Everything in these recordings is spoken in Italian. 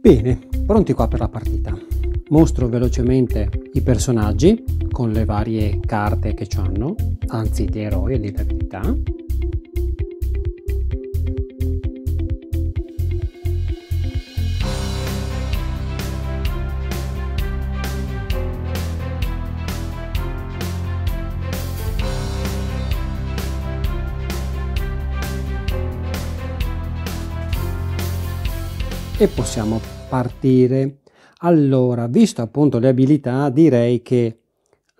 Bene, pronti qua per la partita. Mostro velocemente i personaggi con le varie carte che ci hanno, anzi di eroi e dire la verità. e possiamo partire. Allora, visto appunto le abilità, direi che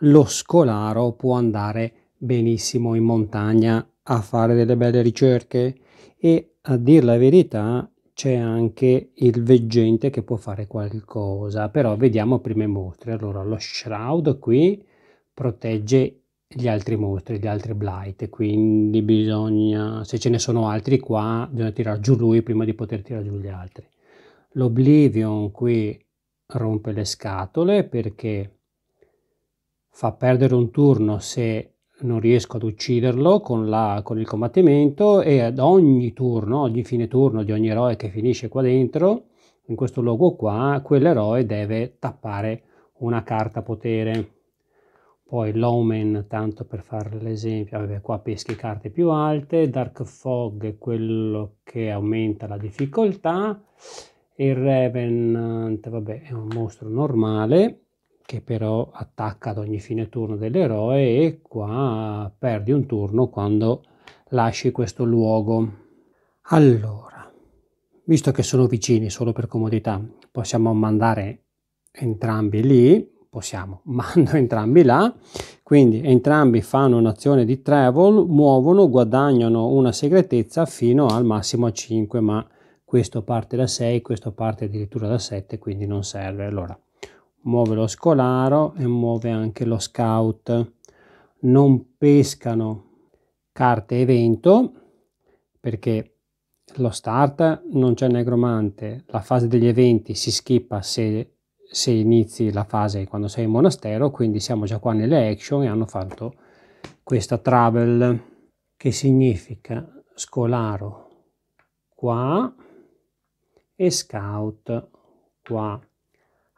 lo scolaro può andare benissimo in montagna a fare delle belle ricerche e a dir la verità c'è anche il veggente che può fare qualcosa, però vediamo prime mostre. Allora, lo shroud qui protegge gli altri mostri, gli altri blight, quindi bisogna, se ce ne sono altri qua, bisogna tirare giù lui prima di poter tirare giù gli altri. L'Oblivion qui rompe le scatole perché fa perdere un turno se non riesco ad ucciderlo con, la, con il combattimento e ad ogni turno, ogni fine turno di ogni eroe che finisce qua dentro, in questo luogo qua, quell'eroe deve tappare una carta potere. Poi l'Omen, tanto per fare l'esempio, vabbè, qua peschi carte più alte, Dark Fog è quello che aumenta la difficoltà, il Revenant, vabbè, è un mostro normale che però attacca ad ogni fine turno dell'eroe e qua perdi un turno quando lasci questo luogo. Allora, visto che sono vicini solo per comodità, possiamo mandare entrambi lì, possiamo, mando entrambi là, quindi entrambi fanno un'azione di travel, muovono, guadagnano una segretezza fino al massimo a 5, ma questo parte da 6, questo parte addirittura da 7, quindi non serve. Allora, muove lo scolaro e muove anche lo scout. Non pescano carte evento perché lo start non c'è negromante, la fase degli eventi si schippa se, se inizi la fase quando sei in monastero, quindi siamo già qua nelle action e hanno fatto questa travel che significa scolaro qua e scout qua.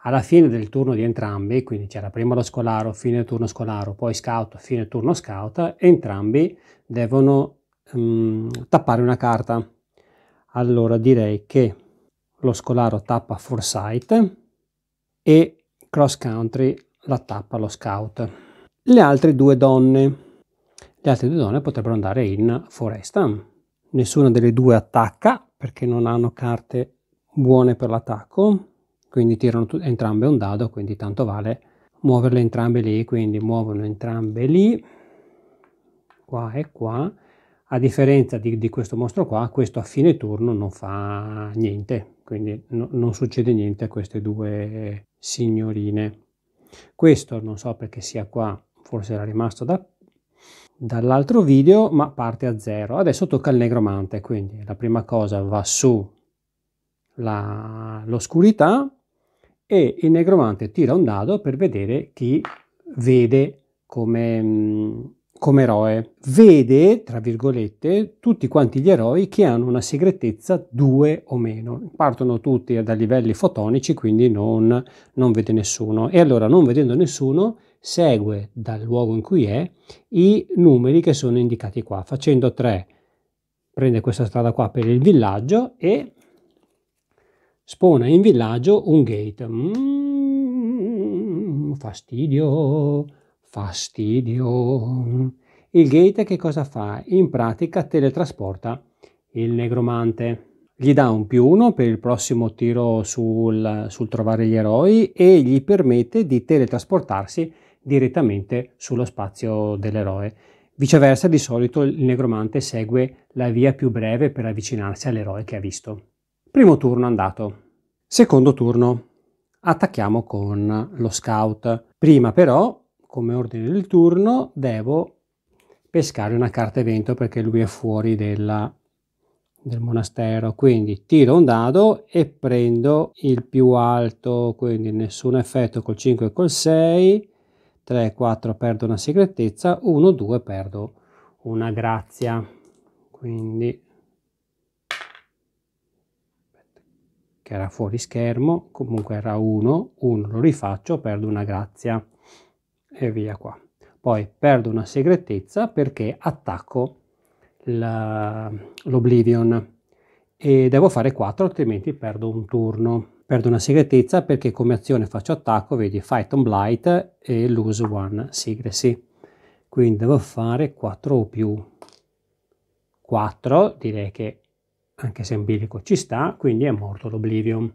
Alla fine del turno di entrambi, quindi c'era prima lo scolaro, fine turno scolaro, poi scout, fine turno scout, entrambi devono um, tappare una carta. Allora direi che lo scolaro tappa Foresight e Cross Country la tappa lo scout. Le altre due donne, le altre due donne potrebbero andare in foresta. Nessuna delle due attacca perché non hanno carte buone per l'attacco, quindi tirano entrambe un dado, quindi tanto vale muoverle entrambe lì, quindi muovono entrambe lì, qua e qua. A differenza di, di questo mostro qua, questo a fine turno non fa niente, quindi no, non succede niente a queste due signorine. Questo non so perché sia qua, forse era rimasto da, dall'altro video, ma parte a zero. Adesso tocca al negromante, quindi la prima cosa va su la, l'oscurità e il negromante tira un dado per vedere chi vede come, mm, come eroe. Vede, tra virgolette, tutti quanti gli eroi che hanno una segretezza 2 o meno. Partono tutti da livelli fotonici, quindi non, non vede nessuno. E allora, non vedendo nessuno, segue dal luogo in cui è i numeri che sono indicati qua. Facendo 3 prende questa strada qua per il villaggio e Spona in villaggio un gate. Mm, fastidio, fastidio. Il gate che cosa fa? In pratica teletrasporta il negromante. Gli dà un più uno per il prossimo tiro sul, sul trovare gli eroi e gli permette di teletrasportarsi direttamente sullo spazio dell'eroe. Viceversa, di solito il negromante segue la via più breve per avvicinarsi all'eroe che ha visto. Primo turno andato. Secondo turno attacchiamo con lo scout. Prima però, come ordine del turno, devo pescare una carta evento perché lui è fuori della, del monastero. Quindi tiro un dado e prendo il più alto, quindi nessun effetto col 5 e col 6. 3, 4 perdo una segretezza, 1, 2 perdo una grazia. Quindi che era fuori schermo, comunque era 1, 1 lo rifaccio, perdo una grazia e via qua. Poi perdo una segretezza perché attacco l'Oblivion e devo fare 4 altrimenti perdo un turno. Perdo una segretezza perché come azione faccio attacco, vedi Fight on Blight e Lose One Secrecy. Quindi devo fare 4 o più. 4 direi che anche se in bilico ci sta, quindi è morto l'Oblivion.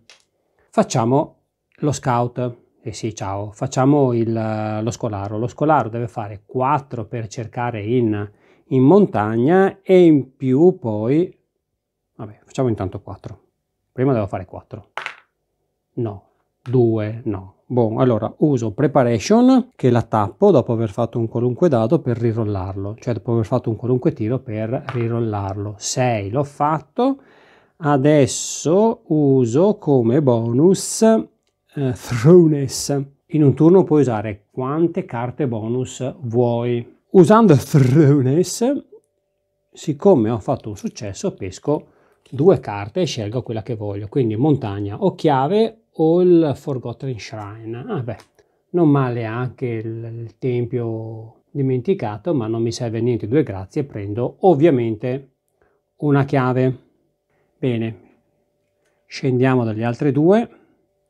Facciamo lo scout, e eh sì ciao, facciamo il, eh, lo scolaro. Lo scolaro deve fare 4 per cercare in, in montagna e in più poi... Vabbè, facciamo intanto 4. Prima devo fare 4. No, 2 no. Buon, allora uso preparation che la tappo dopo aver fatto un qualunque dado per rirollarlo, cioè dopo aver fatto un qualunque tiro per rirollarlo. 6 l'ho fatto, adesso uso come bonus eh, throwness. In un turno puoi usare quante carte bonus vuoi. Usando throwness, siccome ho fatto un successo, pesco due carte e scelgo quella che voglio, quindi montagna o chiave All Forgotten Shrine. Ah beh, non male anche il, il tempio dimenticato, ma non mi serve niente, due grazie, prendo ovviamente una chiave. Bene, scendiamo dalle altre due.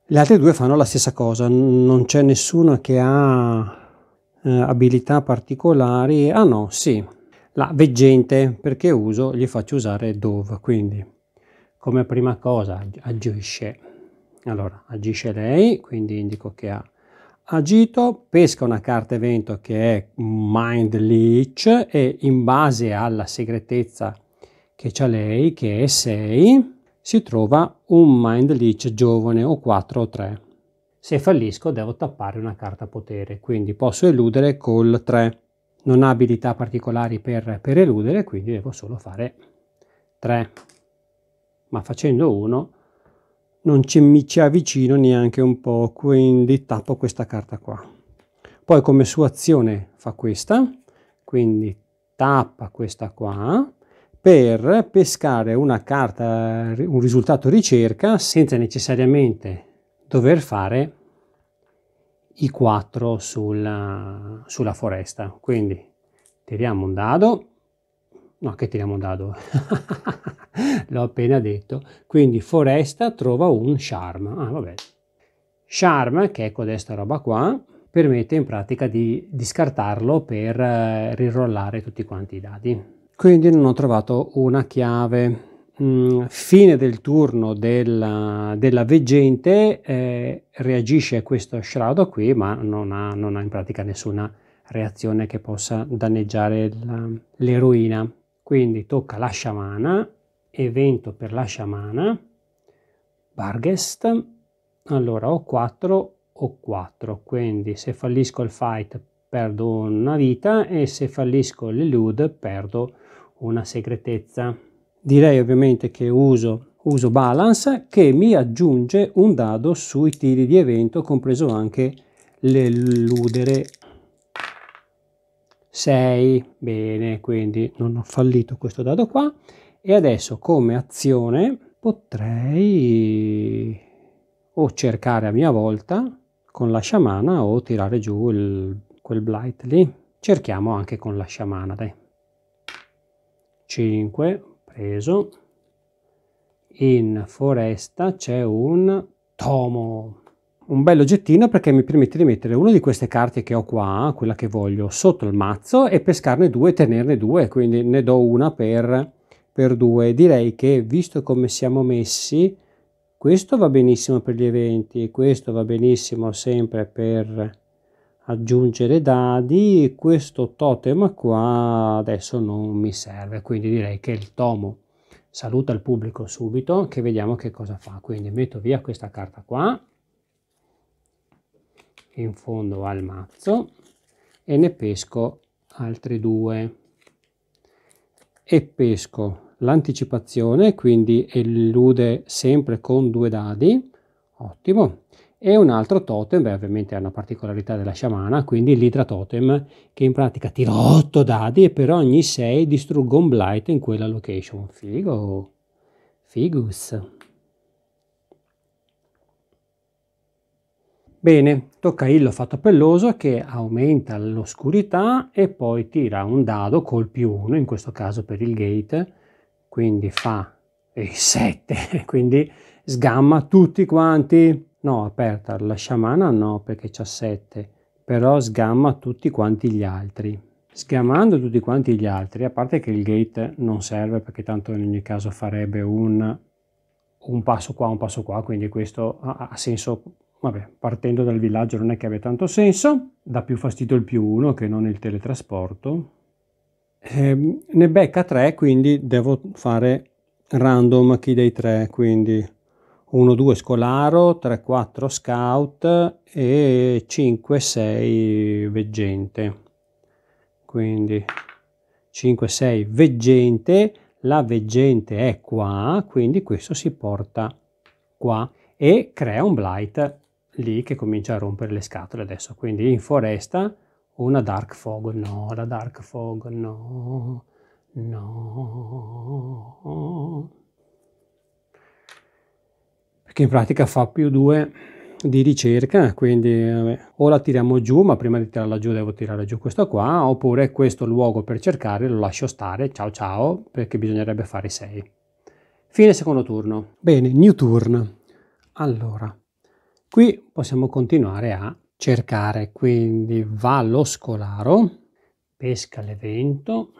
Le altre due fanno la stessa cosa, non c'è nessuna che ha eh, abilità particolari. Ah no, sì, la veggente, perché uso, gli faccio usare Dove, quindi come prima cosa agisce allora, agisce lei, quindi indico che ha agito, pesca una carta evento che è Mind Leech e in base alla segretezza che ha lei, che è 6, si trova un Mind Leech giovane o 4 o 3. Se fallisco devo tappare una carta potere, quindi posso eludere col 3. Non ha abilità particolari per, per eludere, quindi devo solo fare 3. Ma facendo 1 non ci, mi ci avvicino neanche un po', quindi tappo questa carta qua. Poi come sua azione fa questa, quindi tappa questa qua, per pescare una carta, un risultato ricerca, senza necessariamente dover fare i 4 sulla, sulla foresta. Quindi tiriamo un dado, No, che tiriamo un dado. L'ho appena detto. Quindi foresta trova un charm. Ah, vabbè. Charm, che è codesta roba qua, permette in pratica di, di scartarlo per eh, rirollare tutti quanti i dadi. Quindi non ho trovato una chiave. Mm, fine del turno della, della veggente eh, reagisce questo shroud qui, ma non ha, non ha in pratica nessuna reazione che possa danneggiare l'eroina. Quindi tocca la sciamana, evento per la sciamana, Bargest, Allora ho 4, ho 4, quindi se fallisco il fight perdo una vita e se fallisco l'elude perdo una segretezza. Direi ovviamente che uso, uso balance che mi aggiunge un dado sui tiri di evento compreso anche l'eludere 6, bene, quindi non ho fallito questo dado qua. E adesso come azione potrei o cercare a mia volta con la sciamana o tirare giù il, quel blight lì. Cerchiamo anche con la sciamana, dai. 5, preso. In foresta c'è un tomo un bello oggettino perché mi permette di mettere una di queste carte che ho qua, quella che voglio, sotto il mazzo e pescarne due e tenerne due, quindi ne do una per, per due. Direi che visto come siamo messi, questo va benissimo per gli eventi, questo va benissimo sempre per aggiungere dadi, questo totem qua adesso non mi serve, quindi direi che il tomo saluta il pubblico subito che vediamo che cosa fa. Quindi metto via questa carta qua in fondo al mazzo e ne pesco altri due e pesco l'anticipazione quindi elude sempre con due dadi ottimo e un altro totem beh ovviamente è una particolarità della sciamana quindi l'idra totem che in pratica tira 8 dadi e per ogni 6 distruggo un blight in quella location figo figus Bene, tocca il l'ho fatto pelloso che aumenta l'oscurità e poi tira un dado col più 1, in questo caso per il gate, quindi fa il 7, quindi sgamma tutti quanti. No, aperta la sciamana no perché c'ha 7, però sgamma tutti quanti gli altri. Sgamando tutti quanti gli altri, a parte che il gate non serve perché tanto in ogni caso farebbe un, un passo qua, un passo qua, quindi questo ha senso Vabbè, partendo dal villaggio non è che abbia tanto senso, dà più fastidio il più uno che non il teletrasporto. Eh, ne becca tre, quindi devo fare random chi dei tre, quindi 1-2 scolaro, 3-4 scout e 5-6 veggente. Quindi 5-6 veggente, la veggente è qua, quindi questo si porta qua e crea un blight lì che comincia a rompere le scatole adesso. Quindi in foresta una Dark Fog, no, la Dark Fog, no, no. Perché in pratica fa più due di ricerca, quindi vabbè, o la tiriamo giù, ma prima di tirarla giù devo tirare giù questo qua, oppure questo luogo per cercare lo lascio stare, ciao ciao, perché bisognerebbe fare 6. Fine secondo turno. Bene, new turn. Allora, Qui possiamo continuare a cercare, quindi va lo scolaro, pesca l'evento,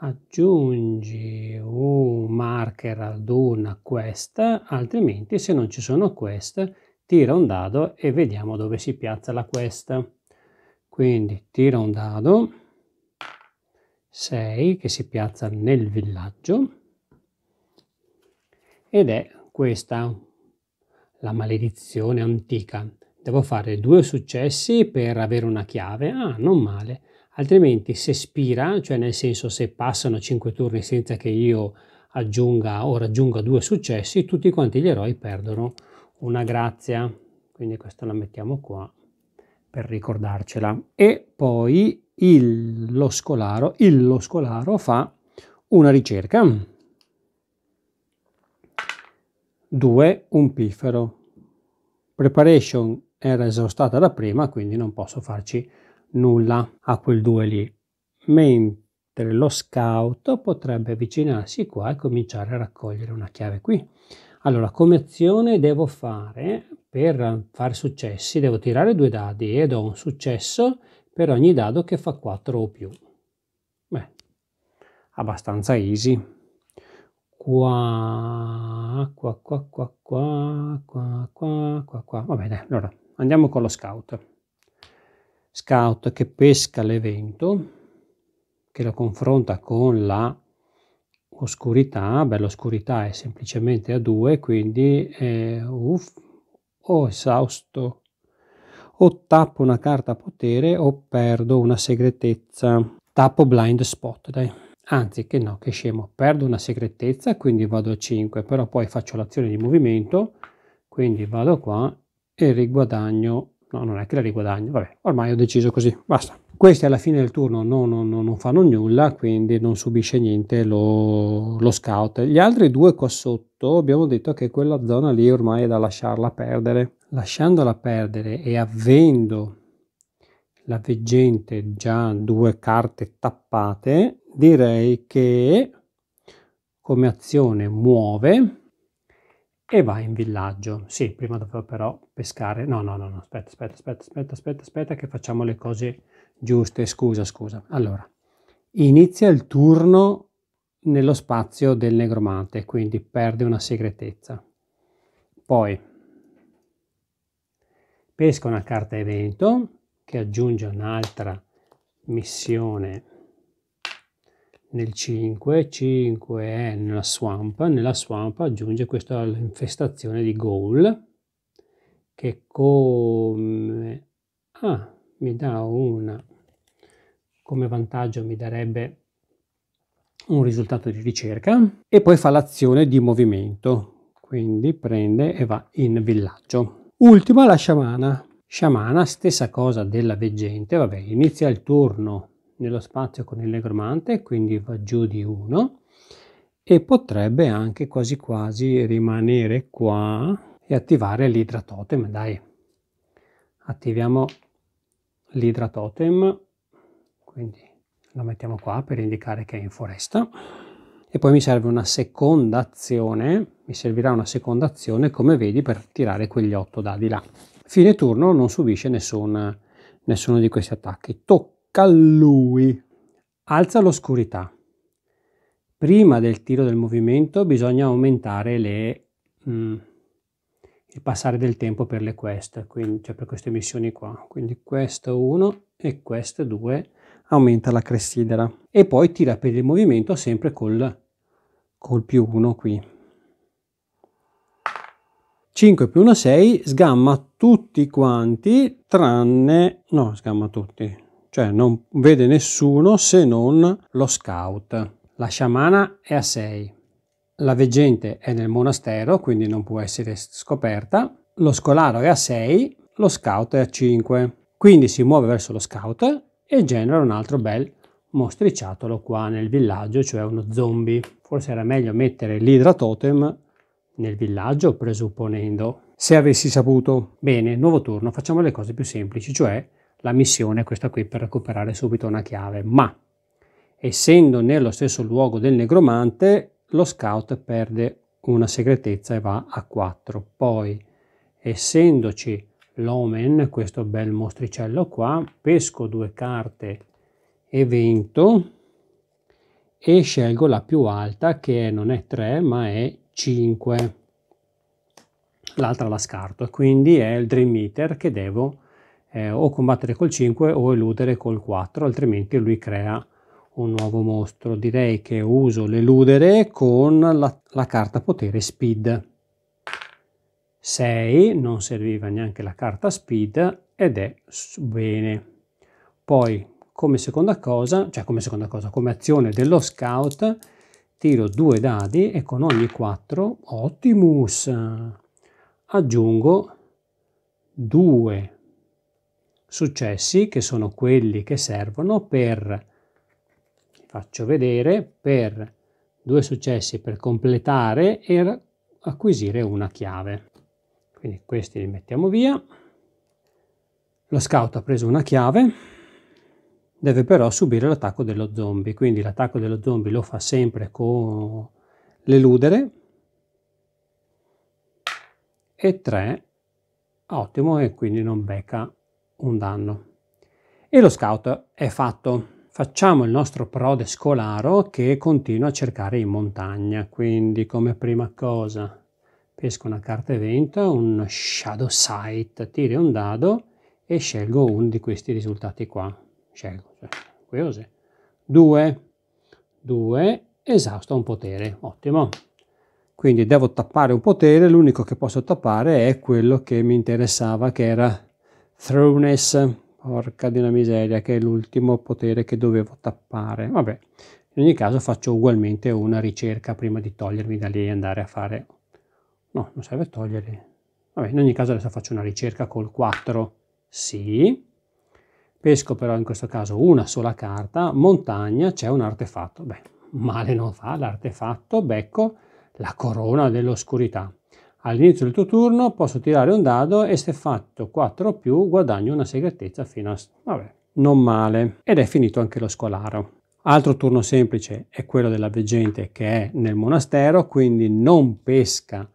aggiungi un marker ad una quest, altrimenti se non ci sono quest tira un dado e vediamo dove si piazza la quest. Quindi tira un dado, 6 che si piazza nel villaggio ed è questa la maledizione antica. Devo fare due successi per avere una chiave. Ah, non male. Altrimenti se spira, cioè nel senso se passano 5 turni senza che io aggiunga o raggiunga due successi, tutti quanti gli eroi perdono una grazia. Quindi questa la mettiamo qua per ricordarcela. E poi il, lo, scolaro, il, lo scolaro fa una ricerca 2 un pifero. Preparation era esaustata da prima, quindi non posso farci nulla a quel 2 lì. Mentre lo scout potrebbe avvicinarsi qua e cominciare a raccogliere una chiave qui. Allora, come azione devo fare, per fare successi, devo tirare due dadi ed ho un successo per ogni dado che fa 4 o più. Beh, abbastanza easy qua, qua, qua, qua, qua, qua, qua, qua, qua. Va bene, allora andiamo con lo scout. Scout che pesca l'evento, che lo confronta con la oscurità, beh l'oscurità è semplicemente a 2, quindi eh, uff, o oh, esausto, o tappo una carta a potere o perdo una segretezza. Tappo blind spot, dai anzi che no, che scemo, perdo una segretezza, quindi vado a 5, però poi faccio l'azione di movimento, quindi vado qua e riguadagno, no non è che la riguadagno, vabbè, ormai ho deciso così, basta. Questi alla fine del turno non, non, non fanno nulla, quindi non subisce niente lo, lo, scout. Gli altri due qua sotto abbiamo detto che quella zona lì ormai è da lasciarla perdere. Lasciandola perdere e avendo la veggente già due carte tappate, direi che come azione muove e va in villaggio. Sì, prima dovevo però pescare. No, no, no, no, aspetta, aspetta, aspetta, aspetta, aspetta, aspetta che facciamo le cose giuste. Scusa, scusa. Allora, inizia il turno nello spazio del negromante, quindi perde una segretezza. Poi pesca una carta evento che aggiunge un'altra missione nel 5, 5 è nella swamp, nella swamp aggiunge questa infestazione di goal che come ah, mi dà una come vantaggio mi darebbe un risultato di ricerca e poi fa l'azione di movimento quindi prende e va in villaggio ultima la sciamana sciamana stessa cosa della veggente vabbè inizia il turno nello spazio con il negromante, quindi va giù di 1 e potrebbe anche quasi quasi rimanere qua e attivare l'idra totem, dai. Attiviamo l'idra totem, quindi lo mettiamo qua per indicare che è in foresta e poi mi serve una seconda azione, mi servirà una seconda azione come vedi per tirare quegli 8 dadi là. Fine turno non subisce nessun, nessuno di questi attacchi. Tocca tocca lui. Alza l'oscurità. Prima del tiro del movimento bisogna aumentare le, mm, il passare del tempo per le quest, quindi, cioè per queste missioni qua. Quindi questo 1 e questo 2 aumenta la cressidera. E poi tira per il movimento sempre col, col più 1 qui. 5 più 1 6 sgamma tutti quanti tranne no sgamma tutti cioè non vede nessuno se non lo scout. La sciamana è a 6, la veggente è nel monastero, quindi non può essere scoperta, lo scolaro è a 6, lo scout è a 5. Quindi si muove verso lo scout e genera un altro bel mostriciattolo qua nel villaggio, cioè uno zombie. Forse era meglio mettere l'idra totem nel villaggio, presupponendo. Se avessi saputo. Bene, nuovo turno, facciamo le cose più semplici, cioè la missione è questa qui per recuperare subito una chiave, ma essendo nello stesso luogo del negromante, lo scout perde una segretezza e va a 4. Poi, essendoci l'omen, questo bel mostricello qua, pesco due carte evento e scelgo la più alta che non è 3 ma è 5. L'altra la scarto, quindi è il Dream Eater che devo eh, o combattere col 5 o eludere col 4, altrimenti lui crea un nuovo mostro. Direi che uso l'eludere con la, la carta potere speed. 6, non serviva neanche la carta speed ed è bene. Poi come seconda cosa, cioè come seconda cosa, come azione dello scout, tiro due dadi e con ogni 4, Optimus, aggiungo due successi che sono quelli che servono per, faccio vedere, per due successi per completare e acquisire una chiave. Quindi questi li mettiamo via. Lo scout ha preso una chiave, deve però subire l'attacco dello zombie, quindi l'attacco dello zombie lo fa sempre con l'eludere e 3, ottimo, e quindi non becca un danno. E lo scout è fatto. Facciamo il nostro prode scolaro che continua a cercare in montagna. Quindi come prima cosa pesco una carta evento, un shadow sight, tiro un dado e scelgo uno di questi risultati qua. Scelgo, cioè, curioso. 2, 2, esausta un potere, ottimo. Quindi devo tappare un potere, l'unico che posso tappare è quello che mi interessava, che era Throwness, porca di una miseria, che è l'ultimo potere che dovevo tappare. Vabbè, in ogni caso faccio ugualmente una ricerca prima di togliermi da lì e andare a fare... No, non serve toglierli. Vabbè, in ogni caso adesso faccio una ricerca col 4. Sì. Pesco però in questo caso una sola carta. Montagna, c'è un artefatto. Beh, male non fa l'artefatto. Becco la corona dell'oscurità. All'inizio del tuo turno posso tirare un dado e se fatto 4 o più guadagno una segretezza fino a... Vabbè, non male. Ed è finito anche lo scolaro. Altro turno semplice è quello della veggente che è nel monastero, quindi non pesca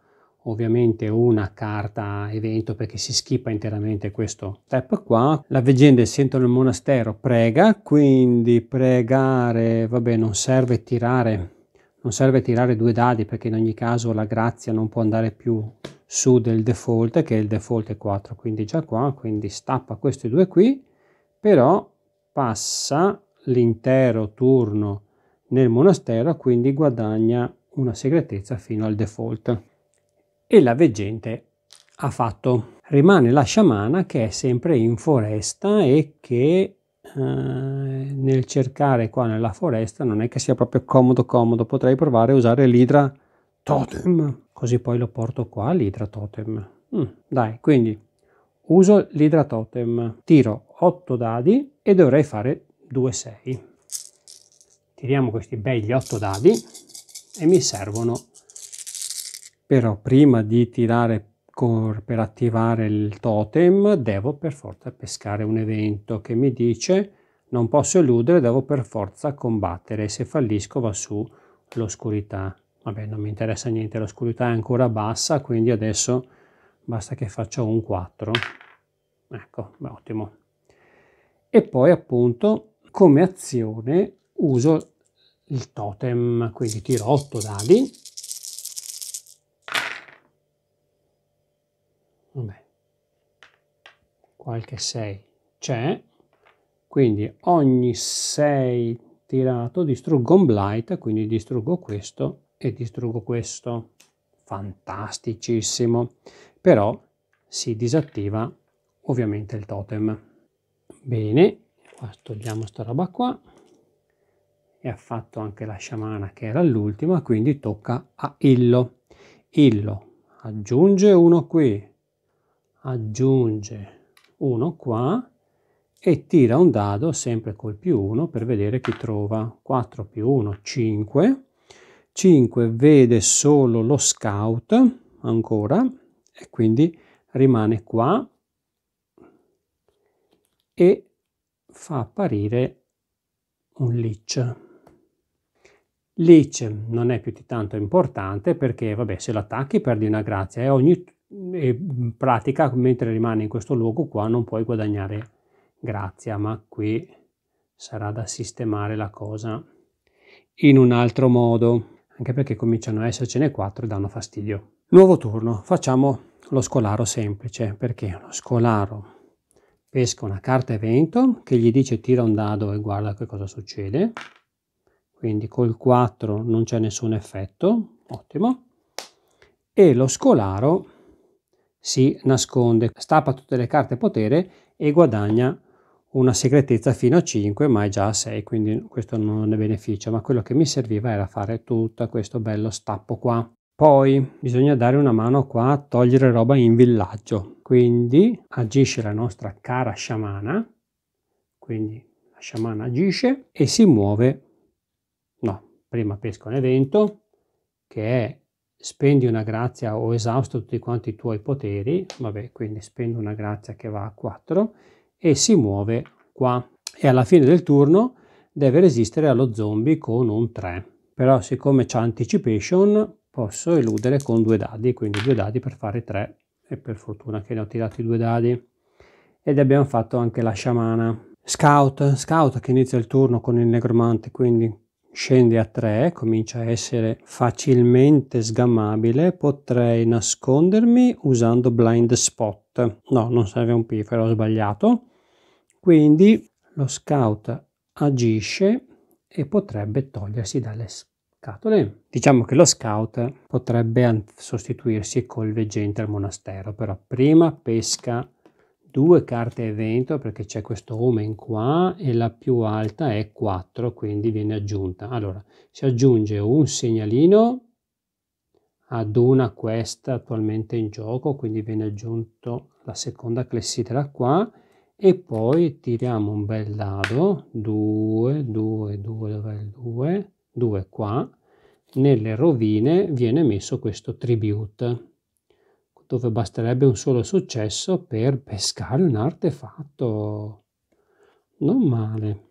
ovviamente una carta evento perché si schippa interamente questo step qua. La veggente sento nel monastero prega, quindi pregare, vabbè non serve tirare non serve tirare due dadi perché in ogni caso la grazia non può andare più su del default che il default è 4 quindi già qua quindi stappa questi due qui però passa l'intero turno nel monastero quindi guadagna una segretezza fino al default e la veggente ha fatto rimane la sciamana che è sempre in foresta e che eh, nel cercare qua nella foresta non è che sia proprio comodo comodo, potrei provare a usare l'idra totem, così poi lo porto qua l'idra totem. Mm, dai, quindi uso l'idra totem, tiro 8 dadi e dovrei fare 2-6. Tiriamo questi begli 8 dadi e mi servono però prima di tirare con, per attivare il totem devo per forza pescare un evento che mi dice non posso eludere, devo per forza combattere. Se fallisco va su l'oscurità. Vabbè, non mi interessa niente, l'oscurità è ancora bassa, quindi adesso basta che faccia un 4. Ecco, beh, ottimo. E poi appunto come azione uso il totem, quindi tiro 8 dadi Vabbè. Qualche 6 c'è. Quindi ogni 6 tirato distruggo un blight, quindi distruggo questo e distruggo questo. Fantasticissimo. Però si disattiva ovviamente il totem. Bene, qua togliamo sta roba qua e ha fatto anche la sciamana che era l'ultima, quindi tocca a Illo. Illo aggiunge uno qui, aggiunge 1 qua e tira un dado sempre col più 1 per vedere chi trova 4 più 1 5 5 vede solo lo scout ancora e quindi rimane qua e fa apparire un leech. Leech non è più di tanto importante perché, vabbè, se l'attacchi perdi una grazia e ogni e pratica mentre rimane in questo luogo qua non puoi guadagnare grazia, ma qui sarà da sistemare la cosa in un altro modo, anche perché cominciano a essercene quattro e danno fastidio. Nuovo turno, facciamo lo scolaro semplice, perché lo scolaro pesca una carta evento che gli dice tira un dado e guarda che cosa succede, quindi col 4 non c'è nessun effetto, ottimo, e lo scolaro si nasconde, stappa tutte le carte potere e guadagna una segretezza fino a 5, ma è già a 6, quindi questo non ne beneficia. ma quello che mi serviva era fare tutto questo bello stappo qua. Poi bisogna dare una mano qua a togliere roba in villaggio, quindi agisce la nostra cara sciamana, quindi la sciamana agisce e si muove, no, prima pesca un evento che è spendi una grazia o esausto tutti quanti i tuoi poteri, vabbè, quindi spendo una grazia che va a 4 e si muove qua e alla fine del turno deve resistere allo zombie con un 3. Però siccome c'è anticipation posso eludere con due dadi, quindi due dadi per fare 3 e per fortuna che ne ho tirati due dadi. Ed abbiamo fatto anche la sciamana. Scout, scout che inizia il turno con il negromante, quindi scende a 3, comincia a essere facilmente sgammabile, potrei nascondermi usando blind spot. No, non serve un pifero, ho sbagliato. Quindi lo scout agisce e potrebbe togliersi dalle scatole. Diciamo che lo scout potrebbe sostituirsi col veggente al monastero, però prima pesca due carte evento perché c'è questo omen qua e la più alta è 4 quindi viene aggiunta allora si aggiunge un segnalino ad una questa attualmente in gioco quindi viene aggiunto la seconda clessidra qua e poi tiriamo un bel dado 2 2 2 dov'è 2 2 qua nelle rovine viene messo questo tribute dove basterebbe un solo successo per pescare un artefatto. Non male.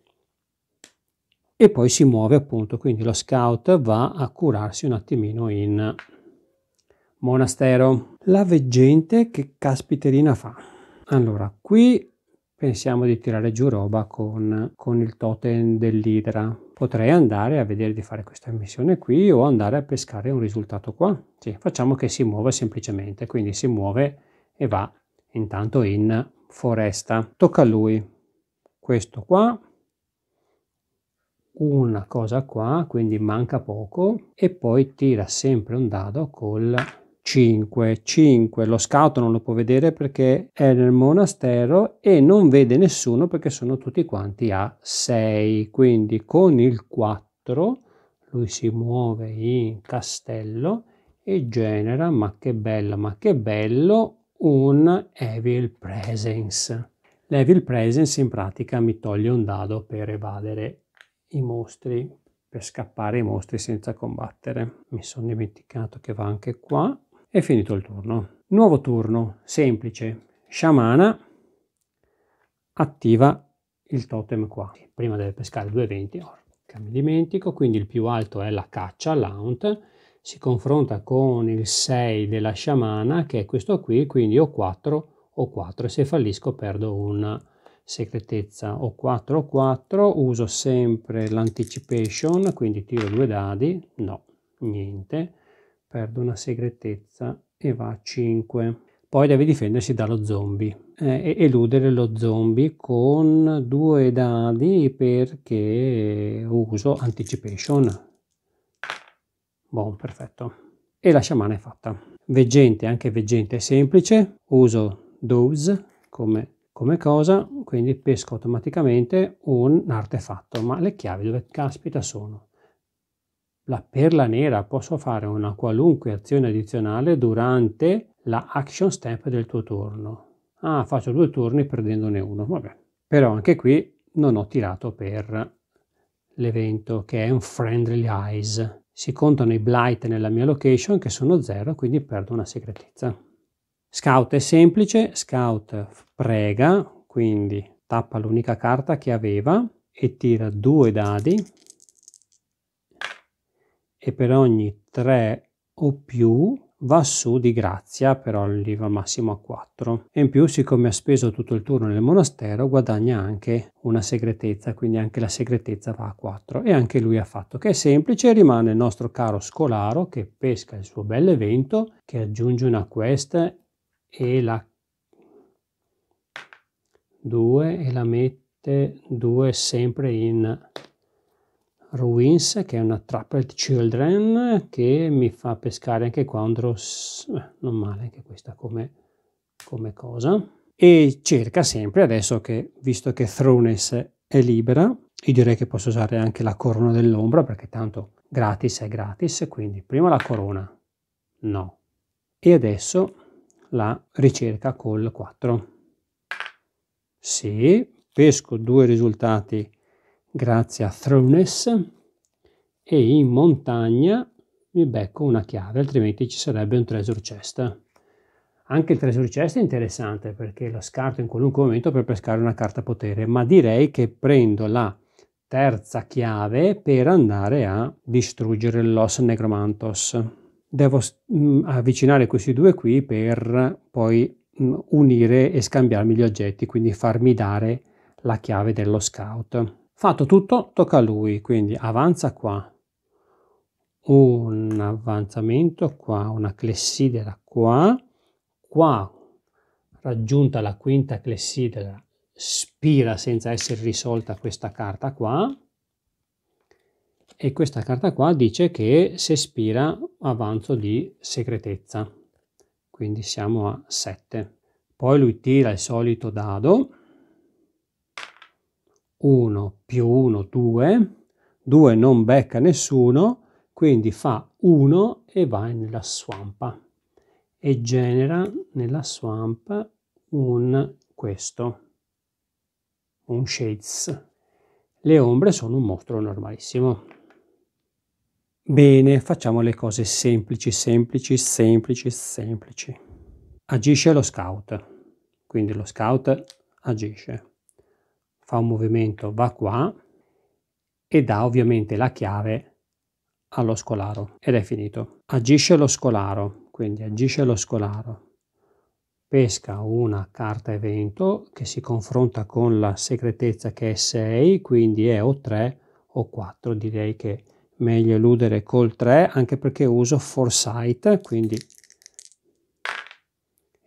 E poi si muove appunto, quindi lo scout va a curarsi un attimino in monastero. La veggente che caspiterina fa? Allora, qui pensiamo di tirare giù roba con, con il totem dell'idra, potrei andare a vedere di fare questa missione qui o andare a pescare un risultato qua. Sì, facciamo che si muova semplicemente, quindi si muove e va intanto in foresta. Tocca a lui questo qua, una cosa qua, quindi manca poco, e poi tira sempre un dado col 5. 5. Lo scout non lo può vedere perché è nel monastero e non vede nessuno perché sono tutti quanti a 6. Quindi con il 4 lui si muove in castello e genera, ma che bello, ma che bello, un Evil Presence. L'Evil Presence in pratica mi toglie un dado per evadere i mostri, per scappare i mostri senza combattere. Mi sono dimenticato che va anche qua è finito il turno. Nuovo turno, semplice. Sciamana attiva il totem qua. Prima deve pescare 2,20 oro. Mi dimentico, quindi il più alto è la caccia, l'ount. Si confronta con il 6 della sciamana, che è questo qui, quindi o 4 o 4. se fallisco perdo una segretezza o 4 o 4. Uso sempre l'anticipation, quindi tiro due dadi. No, niente perde una segretezza e va a 5. Poi deve difendersi dallo zombie eh, e eludere lo zombie con due dadi perché uso anticipation. Buon, perfetto. E la sciamana è fatta. Veggente, anche veggente è semplice. Uso doves come, come cosa, quindi pesco automaticamente un artefatto. Ma le chiavi dove caspita sono? la perla nera, posso fare una qualunque azione addizionale durante la action step del tuo turno. Ah, faccio due turni perdendone uno, vabbè. Però anche qui non ho tirato per l'evento che è un friendly eyes. Si contano i blight nella mia location che sono zero, quindi perdo una segretezza. Scout è semplice, Scout prega, quindi tappa l'unica carta che aveva e tira due dadi e per ogni 3 o più va su di grazia, però lì va massimo a 4. E in più, siccome ha speso tutto il turno nel monastero, guadagna anche una segretezza, quindi anche la segretezza va a 4. E anche lui ha fatto, che è semplice, rimane il nostro caro scolaro che pesca il suo bel evento, che aggiunge una quest e la 2 e la mette 2 sempre in Ruins, che è una Trapped Children, che mi fa pescare anche qua un dross... Eh, non male anche questa come, come cosa. E cerca sempre, adesso che, visto che Thrones è libera, io direi che posso usare anche la corona dell'ombra, perché tanto gratis è gratis, quindi prima la corona, no. E adesso la ricerca col 4. Sì, pesco due risultati grazie a Thrones e in montagna mi becco una chiave, altrimenti ci sarebbe un treasure chest. Anche il treasure chest è interessante perché lo scarto in qualunque momento per pescare una carta potere, ma direi che prendo la terza chiave per andare a distruggere l'os necromantos. Devo mm, avvicinare questi due qui per poi mm, unire e scambiarmi gli oggetti, quindi farmi dare la chiave dello scout. Fatto tutto, tocca a lui, quindi avanza qua, un avanzamento qua, una clessidera qua, qua raggiunta la quinta clessidera, spira senza essere risolta questa carta qua, e questa carta qua dice che se spira avanzo di segretezza, quindi siamo a 7. Poi lui tira il solito dado, 1 più 1, 2, 2 non becca nessuno, quindi fa 1 e va nella swampa e genera nella swamp un questo, un shades. Le ombre sono un mostro normalissimo. Bene, facciamo le cose semplici, semplici, semplici, semplici. Agisce lo scout, quindi lo scout agisce fa un movimento, va qua e dà ovviamente la chiave allo scolaro ed è finito. Agisce lo scolaro, quindi agisce lo scolaro, pesca una carta evento che si confronta con la segretezza che è 6, quindi è o 3 o 4, direi che meglio eludere col 3 anche perché uso foresight, quindi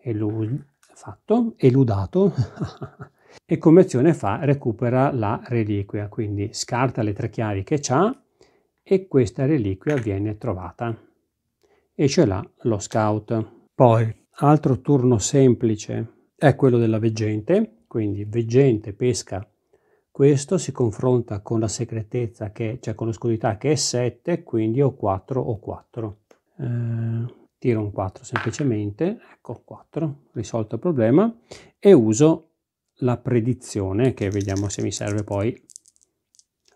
elu fatto, eludato. e come azione fa recupera la reliquia, quindi scarta le tre chiavi che ha e questa reliquia viene trovata e ce l'ha lo scout. Poi, altro turno semplice è quello della veggente, quindi veggente pesca questo si confronta con la segretezza che cioè con l'oscurità che è 7 quindi ho 4 o 4 eh, tiro un 4 semplicemente ecco 4 risolto il problema e uso la predizione, che vediamo se mi serve poi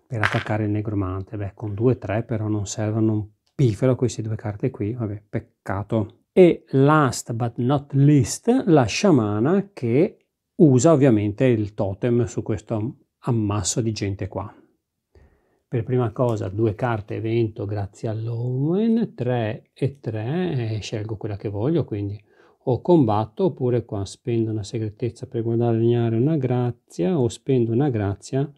per attaccare il negromante. Beh, con 2-3 però non servono un pifero queste due carte qui, vabbè, peccato. E last but not least, la sciamana che usa ovviamente il totem su questo ammasso di gente qua. Per prima cosa due carte evento grazie all'Owen, 3 e 3, e scelgo quella che voglio, quindi o combatto oppure qua spendo una segretezza per guadagnare una grazia o spendo una grazia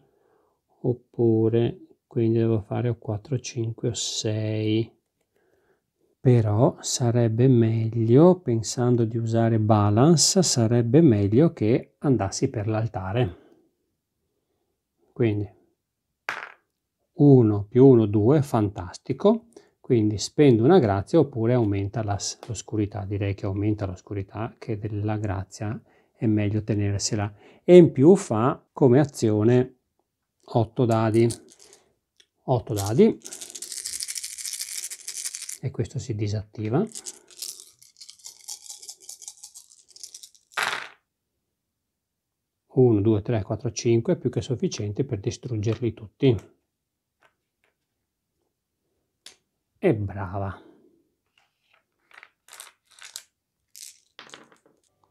oppure quindi devo fare 4 5 o 6 però sarebbe meglio pensando di usare balance sarebbe meglio che andassi per l'altare quindi 1 più 1 2 fantastico quindi spendo una grazia oppure aumenta l'oscurità. Direi che aumenta l'oscurità, che della grazia è meglio tenersela. E in più fa come azione 8 dadi. 8 dadi. E questo si disattiva. Uno, due, tre, quattro, cinque è più che sufficiente per distruggerli tutti. e brava.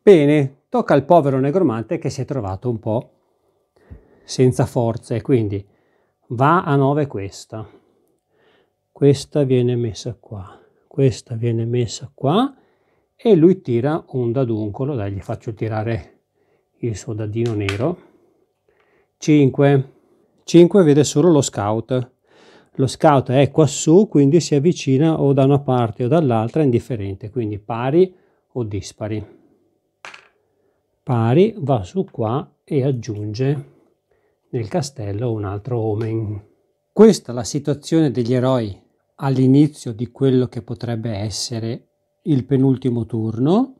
Bene, tocca al povero negromante che si è trovato un po' senza forze, quindi va a 9 questa. Questa viene messa qua, questa viene messa qua e lui tira un daduncolo, dai gli faccio tirare il suo dadino nero. 5. 5 vede solo lo scout lo scout è quassù, quindi si avvicina o da una parte o dall'altra, indifferente, quindi pari o dispari. Pari va su qua e aggiunge nel castello un altro omen. Questa è la situazione degli eroi all'inizio di quello che potrebbe essere il penultimo turno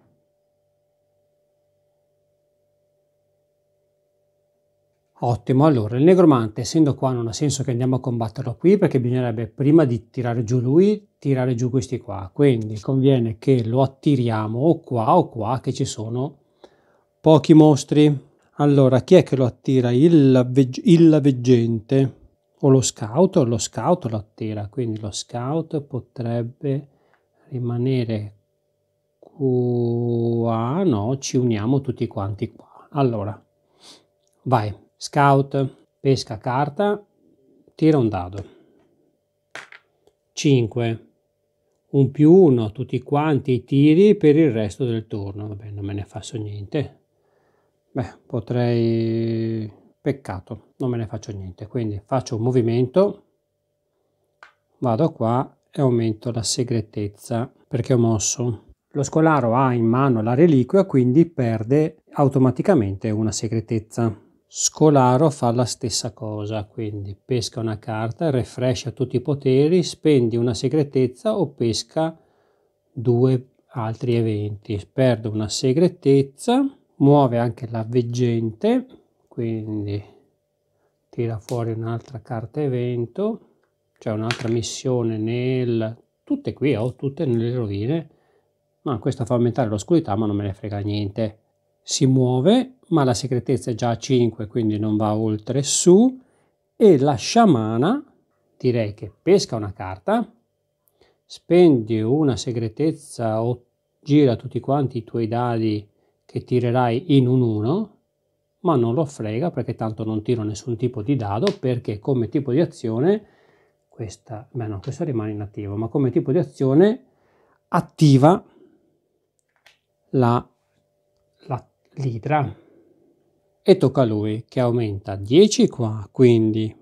Ottimo, allora il negromante essendo qua non ha senso che andiamo a combatterlo qui perché bisognerebbe prima di tirare giù lui tirare giù questi qua, quindi conviene che lo attiriamo o qua o qua che ci sono pochi mostri. Allora chi è che lo attira? Il, vegg il veggente o lo scout? lo scout lo attira, quindi lo scout potrebbe rimanere qua, no ci uniamo tutti quanti qua. Allora vai scout, pesca carta, tira un dado. 5. Un più 1 tutti quanti i tiri per il resto del turno. Vabbè, non me ne faccio niente. Beh, potrei... Peccato, non me ne faccio niente. Quindi faccio un movimento, vado qua e aumento la segretezza perché ho mosso. Lo scolaro ha in mano la reliquia, quindi perde automaticamente una segretezza. Scolaro fa la stessa cosa, quindi pesca una carta, refrescia tutti i poteri, spendi una segretezza o pesca due altri eventi. Perdo una segretezza, muove anche la veggente, quindi tira fuori un'altra carta evento, cioè un'altra missione nel... tutte qui, ho oh, tutte nelle rovine, ma questa fa aumentare l'oscurità ma non me ne frega niente. Si muove ma la segretezza è già a 5 quindi non va oltre su e la sciamana direi che pesca una carta spendi una segretezza o gira tutti quanti i tuoi dadi che tirerai in un 1 ma non lo frega perché tanto non tiro nessun tipo di dado perché come tipo di azione questa, beh no, questa rimane inattiva, ma come tipo di azione attiva la, la l'idra e tocca a lui che aumenta 10 qua, quindi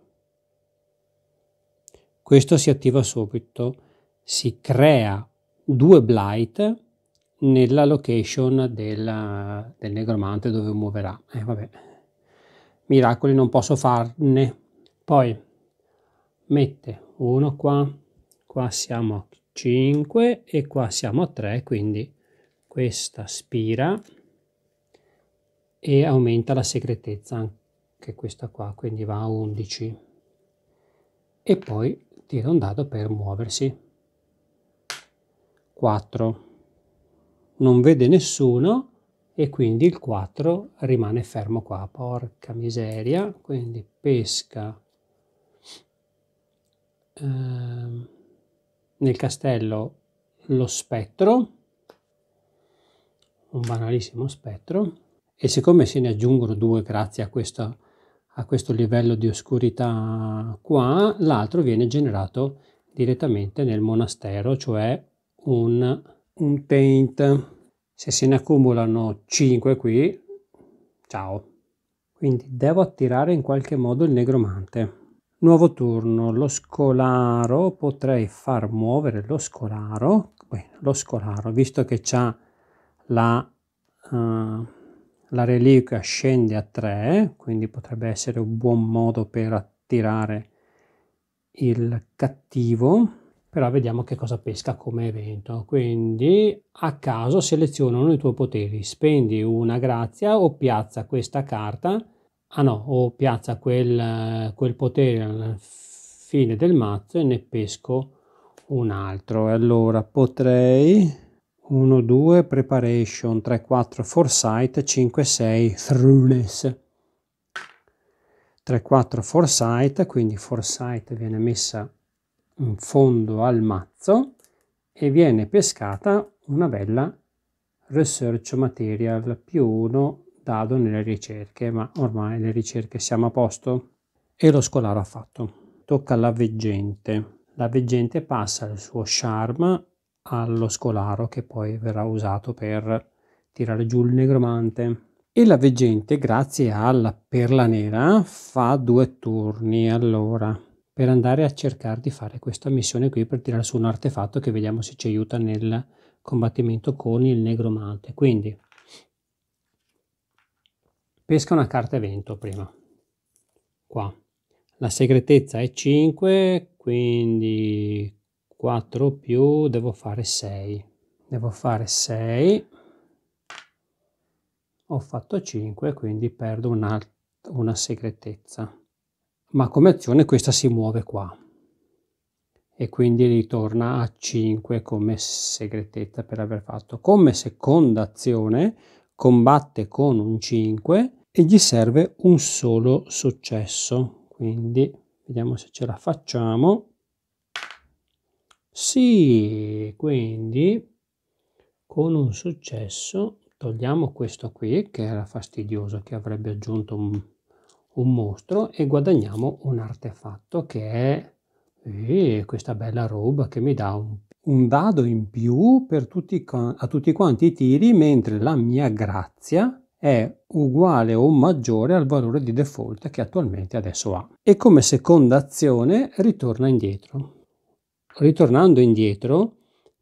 questo si attiva subito, si crea due blight nella location del, del negromante dove muoverà. Eh, vabbè. Miracoli non posso farne. Poi mette uno qua, qua siamo a 5 e qua siamo a 3, quindi questa spira e aumenta la segretezza anche questa qua, quindi va a 11. E poi tira un dado per muoversi. 4. Non vede nessuno e quindi il 4 rimane fermo qua. Porca miseria, quindi pesca ehm, nel castello lo spettro, un banalissimo spettro e siccome se ne aggiungono due grazie a questo, a questo livello di oscurità qua, l'altro viene generato direttamente nel monastero, cioè un, un taint. Se se ne accumulano 5 qui, ciao. Quindi devo attirare in qualche modo il negromante. Nuovo turno, lo scolaro, potrei far muovere lo scolaro, Beh, lo scolaro, visto che c'ha la... Uh, la reliquia scende a 3, quindi potrebbe essere un buon modo per attirare il cattivo, però vediamo che cosa pesca come evento. Quindi a caso seleziona uno dei tuoi poteri, spendi una grazia o piazza questa carta, ah no, o piazza quel, quel potere alla fine del mazzo e ne pesco un altro. E allora potrei 1, 2, preparation, 3, 4, foresight, 5, 6, throughness. 3, 4, foresight, quindi foresight viene messa in fondo al mazzo e viene pescata una bella research material più uno dado nelle ricerche, ma ormai le ricerche siamo a posto e lo scolaro ha fatto. Tocca alla veggente. La veggente passa il suo charm allo scolaro che poi verrà usato per tirare giù il negromante. E la veggente, grazie alla perla nera, fa due turni allora per andare a cercare di fare questa missione qui per tirare su un artefatto che vediamo se ci aiuta nel combattimento con il negromante. Quindi pesca una carta evento prima. Qua. La segretezza è 5, quindi 4 più, devo fare 6. Devo fare 6. Ho fatto 5, quindi perdo una, una segretezza. Ma come azione questa si muove qua. E quindi ritorna a 5 come segretezza per aver fatto. Come seconda azione combatte con un 5 e gli serve un solo successo. Quindi vediamo se ce la facciamo. Sì, quindi con un successo togliamo questo qui che era fastidioso, che avrebbe aggiunto un, un mostro e guadagniamo un artefatto che è eh, questa bella roba che mi dà un, un dado in più tutti, a tutti quanti i tiri, mentre la mia grazia è uguale o maggiore al valore di default che attualmente adesso ha. E come seconda azione ritorna indietro ritornando indietro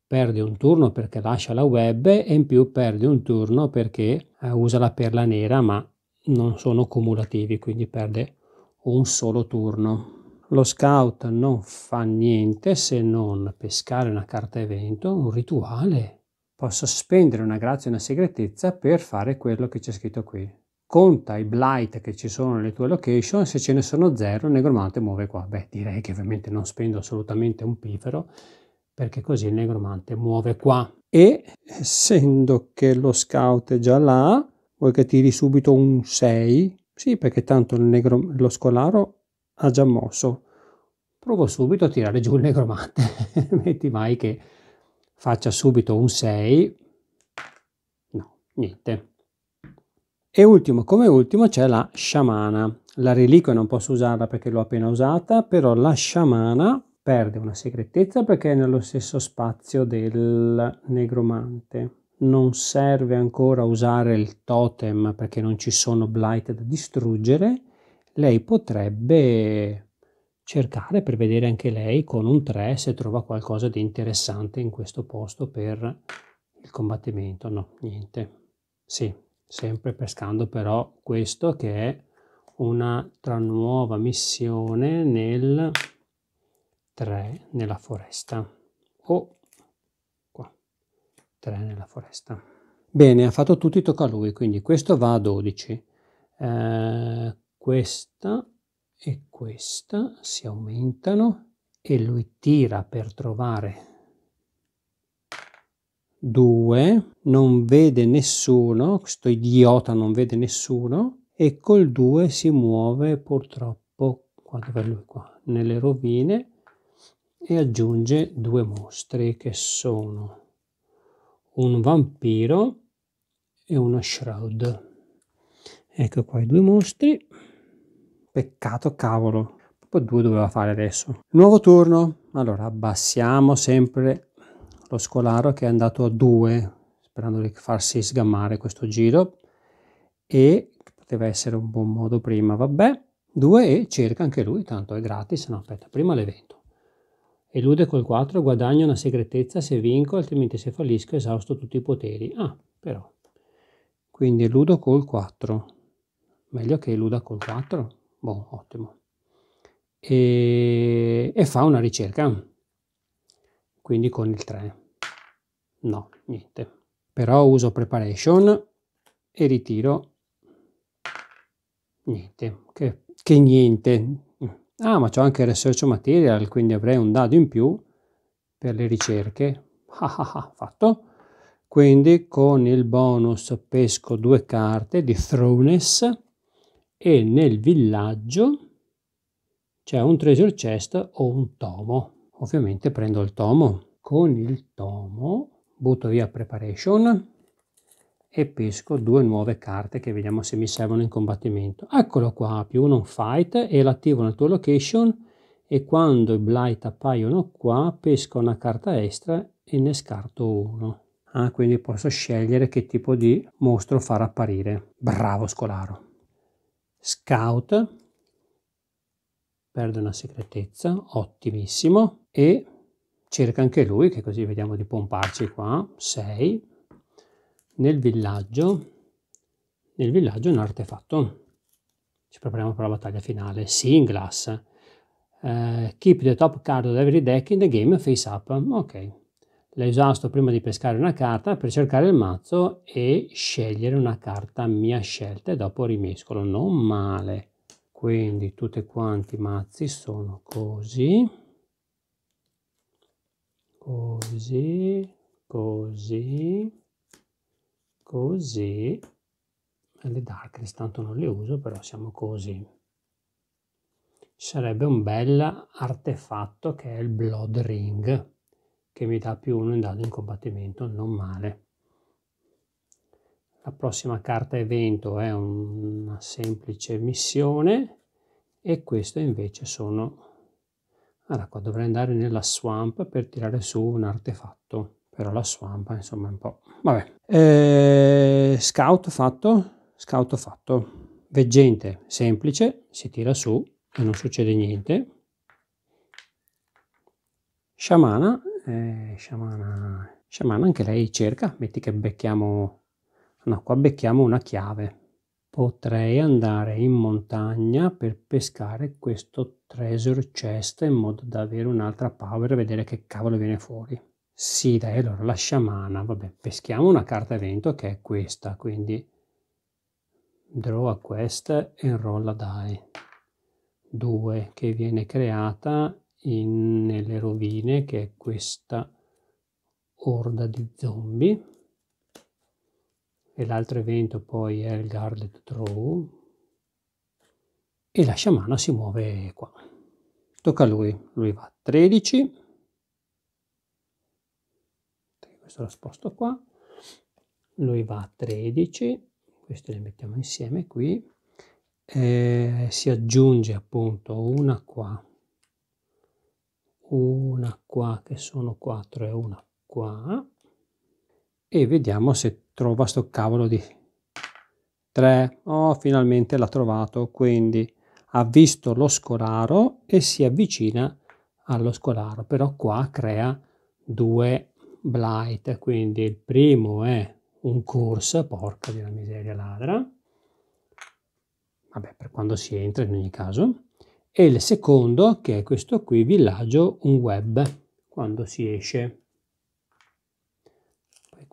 perde un turno perché lascia la web e in più perde un turno perché eh, usa la perla nera ma non sono cumulativi quindi perde un solo turno. Lo scout non fa niente se non pescare una carta evento, un rituale. Posso spendere una grazia e una segretezza per fare quello che c'è scritto qui conta i blight che ci sono nelle tue location, se ce ne sono zero il negromante muove qua. Beh, direi che ovviamente non spendo assolutamente un pifero, perché così il negromante muove qua. E essendo che lo scout è già là, vuoi che tiri subito un 6? Sì, perché tanto negro, lo scolaro ha già mosso. Provo subito a tirare giù il negromante. Metti mai che faccia subito un 6. No, niente. E ultimo, come ultimo, c'è la sciamana. La reliquia non posso usarla perché l'ho appena usata, però la sciamana perde una segretezza perché è nello stesso spazio del negromante. Non serve ancora usare il totem perché non ci sono blight da distruggere. Lei potrebbe cercare per vedere anche lei con un 3 se trova qualcosa di interessante in questo posto per il combattimento. No, niente. Sì, sempre pescando però questo che è un'altra nuova missione nel 3 nella foresta o oh, qua 3 nella foresta bene ha fatto tutti tocca a lui quindi questo va a 12 eh, questa e questa si aumentano e lui tira per trovare 2 non vede nessuno, questo idiota non vede nessuno e col 2 si muove purtroppo qua dove lui qua, nelle rovine e aggiunge due mostri che sono un vampiro e una shroud. Ecco qua i due mostri. Peccato cavolo, Poi due doveva fare adesso. Nuovo turno. Allora abbassiamo sempre lo scolaro che è andato a 2 sperando di farsi sgammare questo giro e poteva essere un buon modo prima vabbè 2 e cerca anche lui tanto è gratis no aspetta prima l'evento elude col 4 guadagno una segretezza se vinco altrimenti se fallisco esausto tutti i poteri ah però quindi eludo col 4 meglio che eluda col 4 boh ottimo e, e fa una ricerca quindi con il 3 No, niente. Però uso preparation e ritiro. Niente, che, che niente. Ah, ma c'ho anche research material, quindi avrei un dado in più per le ricerche. Ah, ah, ah, fatto. Quindi con il bonus pesco due carte di Thrones e nel villaggio c'è un treasure chest o un tomo. Ovviamente prendo il tomo. Con il tomo butto via preparation e pesco due nuove carte che vediamo se mi servono in combattimento. Eccolo qua, più uno fight e l'attivo nella tua location e quando i blight appaiono qua pesco una carta extra e ne scarto uno. Ah, quindi posso scegliere che tipo di mostro far apparire. Bravo scolaro. Scout, perde una segretezza, ottimissimo. E cerca anche lui, che così vediamo di pomparci qua, 6, nel villaggio, nel villaggio un artefatto. Ci prepariamo per la battaglia finale. Singlas. Uh, keep the top card of every deck in the game face up. Ok. La esausto prima di pescare una carta per cercare il mazzo e scegliere una carta mia scelta e dopo rimescolo. Non male. Quindi tutti quanti i mazzi sono così così, così, così. Le darkness tanto non le uso, però siamo così. sarebbe un bel artefatto che è il Blood Ring, che mi dà più uno in dado in combattimento, non male. La prossima carta evento è una semplice missione e queste invece sono allora qua dovrei andare nella swamp per tirare su un artefatto, però la swamp insomma è un po'... Vabbè. Eh, scout fatto, scout fatto. Veggente, semplice, si tira su e non succede niente. Sciamana, eh, sciamana, sciamana anche lei cerca, metti che becchiamo... No, qua becchiamo una chiave, Potrei andare in montagna per pescare questo treasure chest in modo da avere un'altra power e vedere che cavolo viene fuori. Sì, dai, allora la sciamana, vabbè, peschiamo una carta evento che è questa, quindi draw a quest e rolla dai. 2 che viene creata in, nelle rovine che è questa orda di zombie e l'altro evento poi è il guarded draw e la sciamana si muove qua. Tocca a lui, lui va a 13, questo lo sposto qua, lui va a 13, questi li mettiamo insieme qui, eh, si aggiunge appunto una qua, una qua che sono 4 e una qua, e vediamo se trova sto cavolo di 3. Oh, finalmente l'ha trovato, quindi ha visto lo scolaro e si avvicina allo scolaro, però qua crea due blight, quindi il primo è un corsa, porca di una miseria ladra, vabbè per quando si entra in ogni caso, e il secondo che è questo qui, villaggio, un web, quando si esce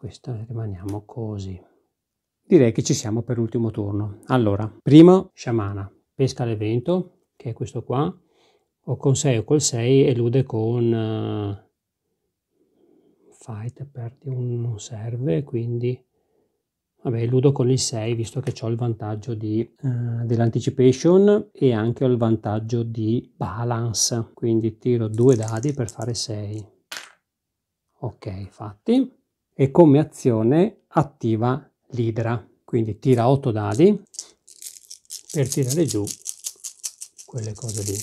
questo rimaniamo così. Direi che ci siamo per l'ultimo turno. Allora, primo sciamana, pesca l'evento, che è questo qua, o con 6 o col 6 elude con uh, fight, perdi un, non serve, quindi vabbè eludo con il 6 visto che ho il vantaggio uh, dell'anticipation e anche ho il vantaggio di balance, quindi tiro due dadi per fare 6. Ok, fatti e come azione attiva l'idra. Quindi tira 8 dadi per tirare giù quelle cose lì.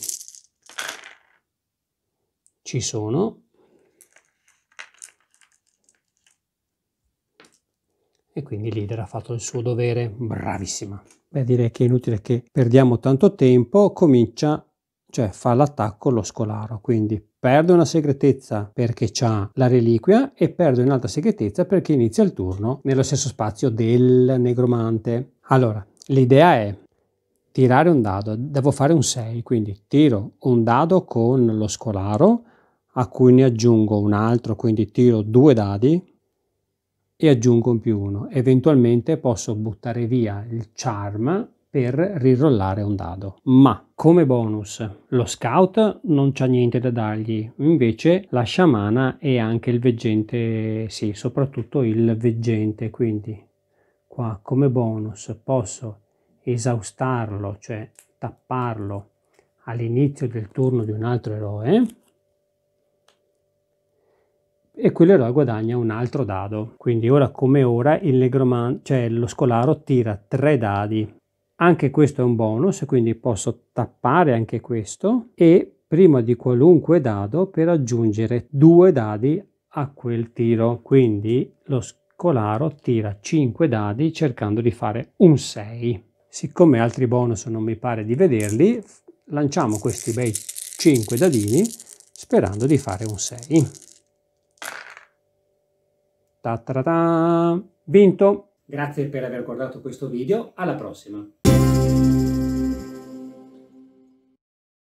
Ci sono. E quindi l'idra ha fatto il suo dovere. Bravissima. Beh, direi che è inutile che perdiamo tanto tempo. Comincia cioè fa l'attacco lo scolaro, quindi perde una segretezza perché ha la reliquia e perde un'altra segretezza perché inizia il turno nello stesso spazio del negromante. Allora, l'idea è tirare un dado, devo fare un 6, quindi tiro un dado con lo scolaro a cui ne aggiungo un altro, quindi tiro due dadi e aggiungo un più uno. Eventualmente posso buttare via il charm per rirollare un dado. Ma come bonus lo scout non c'ha niente da dargli, invece la sciamana e anche il veggente, sì, soprattutto il veggente, quindi qua come bonus posso esaustarlo, cioè tapparlo all'inizio del turno di un altro eroe e quell'eroe guadagna un altro dado. Quindi ora come ora il negromante cioè lo scolaro tira tre dadi anche questo è un bonus, quindi posso tappare anche questo e prima di qualunque dado per aggiungere due dadi a quel tiro. Quindi lo scolaro tira 5 dadi cercando di fare un 6. Siccome altri bonus non mi pare di vederli, lanciamo questi bei 5 dadini sperando di fare un 6. Ta -ta -ta Vinto! Grazie per aver guardato questo video, alla prossima!